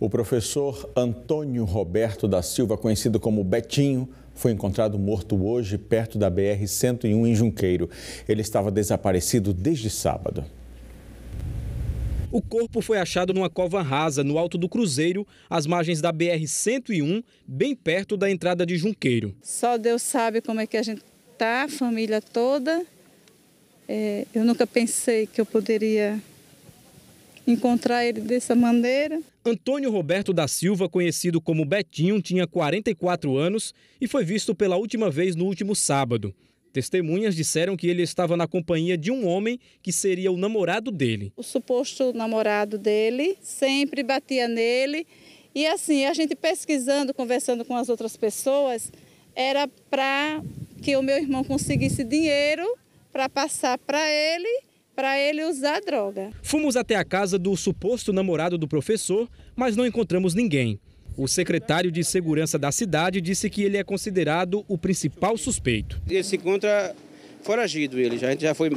O professor Antônio Roberto da Silva, conhecido como Betinho, foi encontrado morto hoje perto da BR-101 em Junqueiro. Ele estava desaparecido desde sábado. O corpo foi achado numa cova rasa no alto do Cruzeiro, às margens da BR-101, bem perto da entrada de Junqueiro. Só Deus sabe como é que a gente tá, a família toda. É, eu nunca pensei que eu poderia encontrar ele dessa maneira. Antônio Roberto da Silva, conhecido como Betinho, tinha 44 anos e foi visto pela última vez no último sábado. Testemunhas disseram que ele estava na companhia de um homem que seria o namorado dele. O suposto namorado dele sempre batia nele. E assim, a gente pesquisando, conversando com as outras pessoas, era para que o meu irmão conseguisse dinheiro para passar para ele para ele usar droga. Fomos até a casa do suposto namorado do professor, mas não encontramos ninguém. O secretário de segurança da cidade disse que ele é considerado o principal suspeito. Ele se encontra é foragido, ele já, já foi,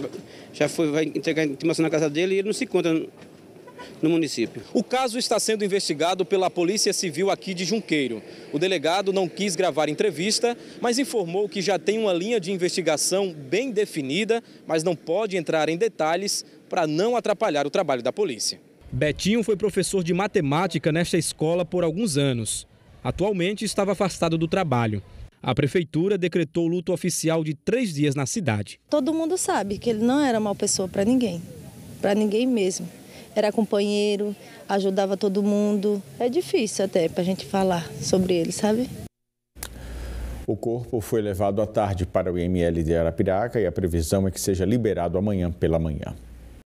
já foi vai entregar intimação na casa dele e ele não se encontra no município. O caso está sendo investigado pela Polícia Civil aqui de Junqueiro. O delegado não quis gravar entrevista, mas informou que já tem uma linha de investigação bem definida, mas não pode entrar em detalhes para não atrapalhar o trabalho da polícia. Betinho foi professor de matemática nesta escola por alguns anos. Atualmente estava afastado do trabalho. A prefeitura decretou luto oficial de três dias na cidade. Todo mundo sabe que ele não era uma pessoa para ninguém, para ninguém mesmo era companheiro, ajudava todo mundo. É difícil até para a gente falar sobre ele, sabe? O corpo foi levado à tarde para o IML de Arapiraca e a previsão é que seja liberado amanhã pela manhã.